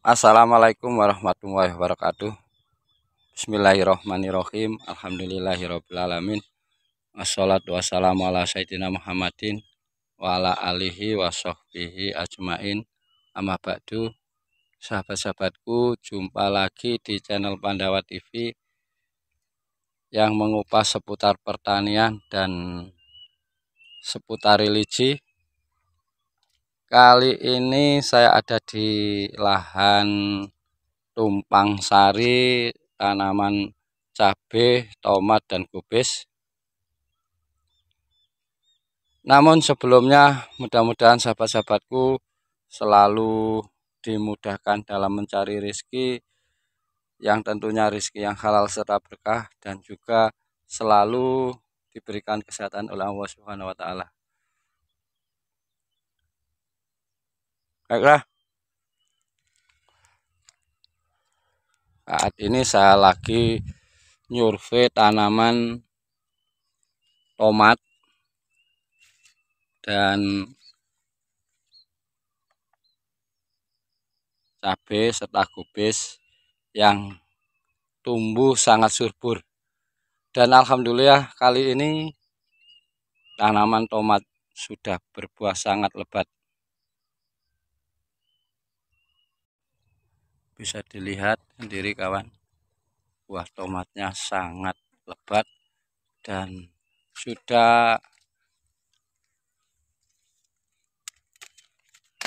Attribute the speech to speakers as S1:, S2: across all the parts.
S1: Assalamualaikum warahmatullahi wabarakatuh Bismillahirrohmanirrohim Alhamdulillahirrohmanirrohim Assalatu wassalamu ala sayyidina Muhammadin Wa ala alihi wa sohbihi ajmain Amma ba'du Sahabat-sahabatku Jumpa lagi di channel Pandawa TV Yang mengupas seputar pertanian dan Seputar religi kali ini saya ada di lahan tumpang sari tanaman cabai tomat dan kubis namun sebelumnya mudah-mudahan sahabat-sahabatku selalu dimudahkan dalam mencari rizki yang tentunya rizki yang halal serta berkah dan juga selalu diberikan kesehatan oleh Allah Subhanahu wa taala. Baiklah. Saat ini saya lagi nyurvei tanaman tomat dan cabai serta kubis yang tumbuh sangat subur. Dan alhamdulillah kali ini tanaman tomat sudah berbuah sangat lebat. bisa dilihat sendiri kawan buah tomatnya sangat lebat dan sudah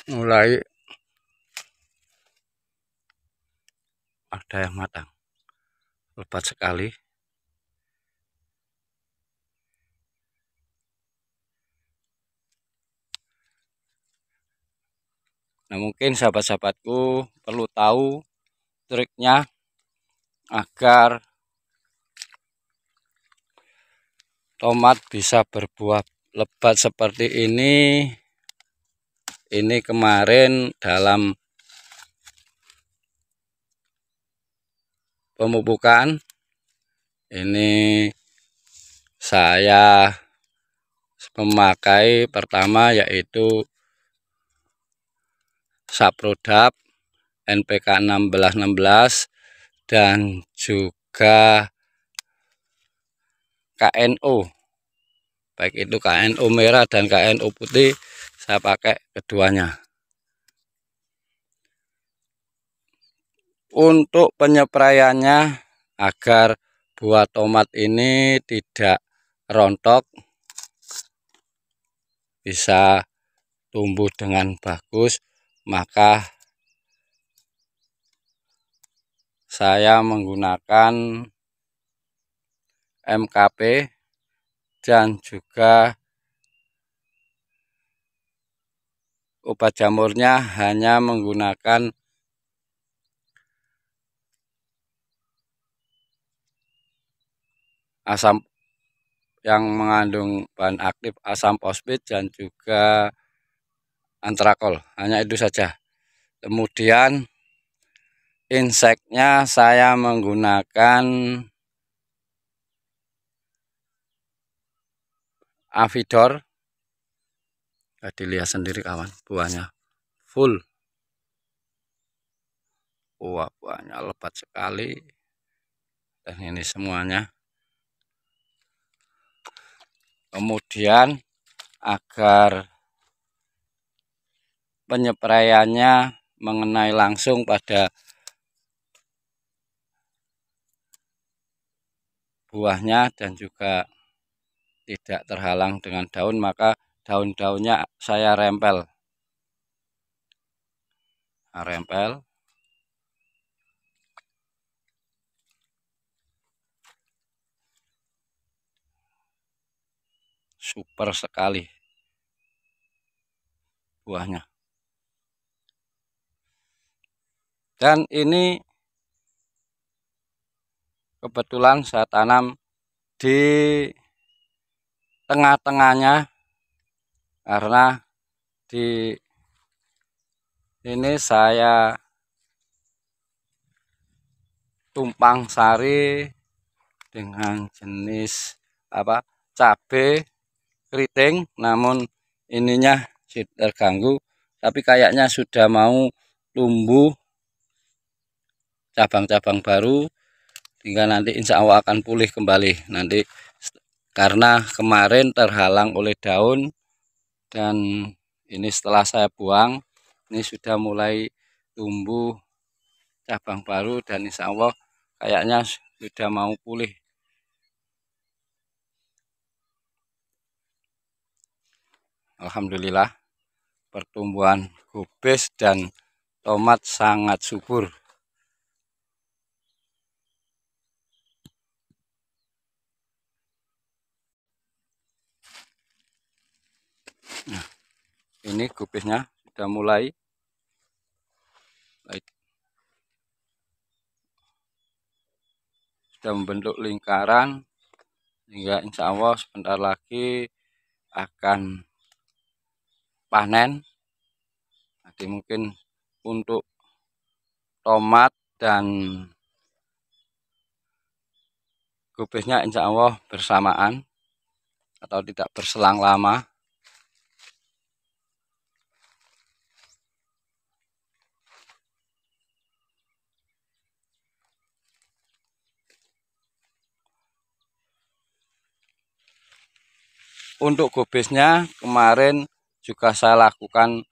S1: mulai ada yang matang lebat sekali Nah mungkin sahabat-sahabatku perlu tahu triknya agar tomat bisa berbuah lebat seperti ini. Ini kemarin dalam pemupukan ini saya memakai pertama yaitu saprodap NPK 1616 dan juga KNO baik itu KNO merah dan KNO putih saya pakai keduanya untuk penyepraiannya agar buah tomat ini tidak rontok bisa tumbuh dengan bagus maka saya menggunakan MKP dan juga obat jamurnya hanya menggunakan asam yang mengandung bahan aktif asam fosfat dan juga antrakol hanya itu saja kemudian inseknya saya menggunakan avidor dilihat sendiri kawan buahnya full buah buahnya lebat sekali dan ini semuanya kemudian agar penyepraiannya mengenai langsung pada buahnya dan juga tidak terhalang dengan daun maka daun-daunnya saya rempel nah, rempel super sekali buahnya dan ini kebetulan saya tanam di tengah-tengahnya karena di ini saya tumpang sari dengan jenis apa cabe keriting namun ininya terganggu tapi kayaknya sudah mau tumbuh cabang-cabang baru hingga nanti insya Allah akan pulih kembali nanti karena kemarin terhalang oleh daun dan ini setelah saya buang ini sudah mulai tumbuh cabang baru dan insya Allah kayaknya sudah mau pulih Alhamdulillah pertumbuhan gobes dan tomat sangat subur Nah, ini kupisnya sudah mulai sudah membentuk lingkaran hingga insya Allah sebentar lagi akan panen Nanti mungkin untuk tomat dan kubisnya insya Allah bersamaan atau tidak berselang lama untuk gobesnya kemarin juga saya lakukan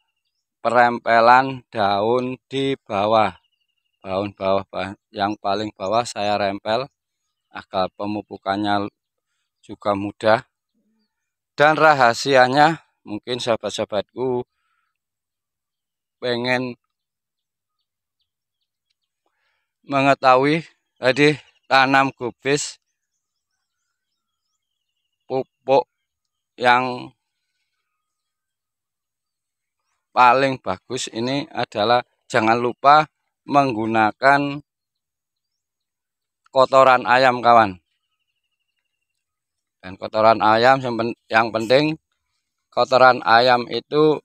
S1: perempelan daun di bawah daun bawah yang paling bawah saya rempel agar pemupukannya juga mudah dan rahasianya mungkin sahabat-sahabatku pengen mengetahui tadi tanam kubis pupuk yang paling bagus ini adalah jangan lupa menggunakan kotoran ayam kawan dan kotoran ayam yang penting kotoran ayam itu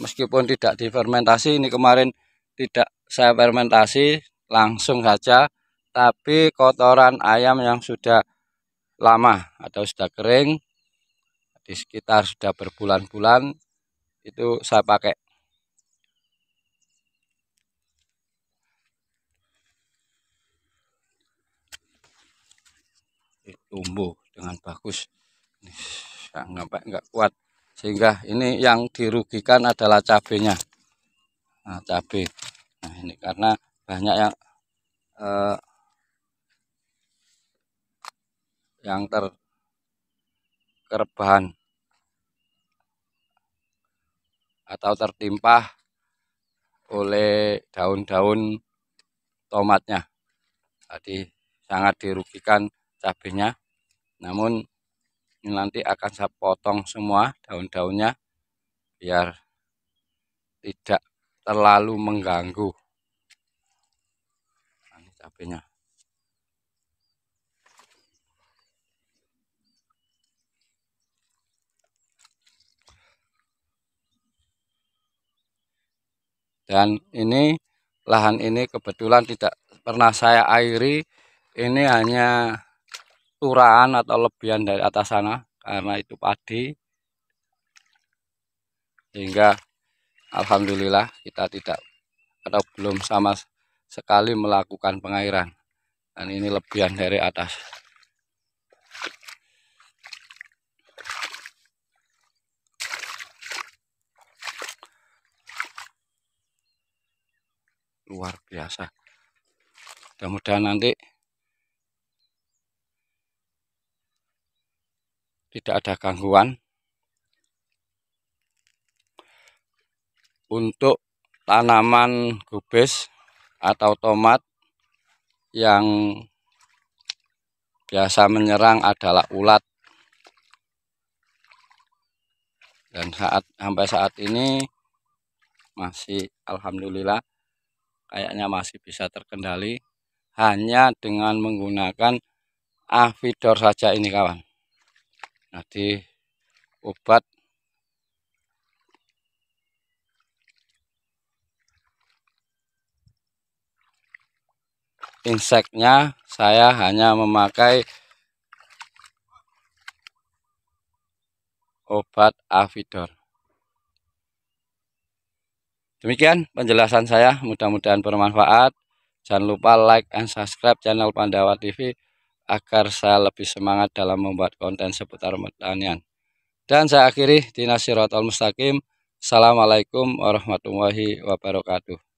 S1: meskipun tidak difermentasi ini kemarin tidak saya fermentasi langsung saja tapi kotoran ayam yang sudah lama atau sudah kering di sekitar sudah berbulan-bulan itu saya pakai tumbuh dengan bagus ini sampai nggak kuat sehingga ini yang dirugikan adalah cabenya nah, cabe nah ini karena banyak yang eh, yang terkerbahan atau tertimpa oleh daun-daun tomatnya. Tadi sangat dirugikan cabenya. Namun ini nanti akan saya potong semua daun-daunnya biar tidak terlalu mengganggu. Ini cabenya. dan ini lahan ini kebetulan tidak pernah saya airi ini hanya turaan atau lebihan dari atas sana karena itu padi sehingga Alhamdulillah kita tidak atau belum sama sekali melakukan pengairan dan ini lebihan dari atas luar biasa mudah-mudahan nanti tidak ada gangguan untuk tanaman kubis atau tomat yang biasa menyerang adalah ulat dan saat sampai saat ini masih alhamdulillah kayaknya masih bisa terkendali hanya dengan menggunakan avidor saja ini kawan nanti obat inseknya saya hanya memakai obat avidor Demikian penjelasan saya, mudah-mudahan bermanfaat. Jangan lupa like and subscribe channel Pandawa TV agar saya lebih semangat dalam membuat konten seputar pertanian. Dan saya akhiri di Nasirotol Mustaqim. Assalamualaikum warahmatullahi wabarakatuh.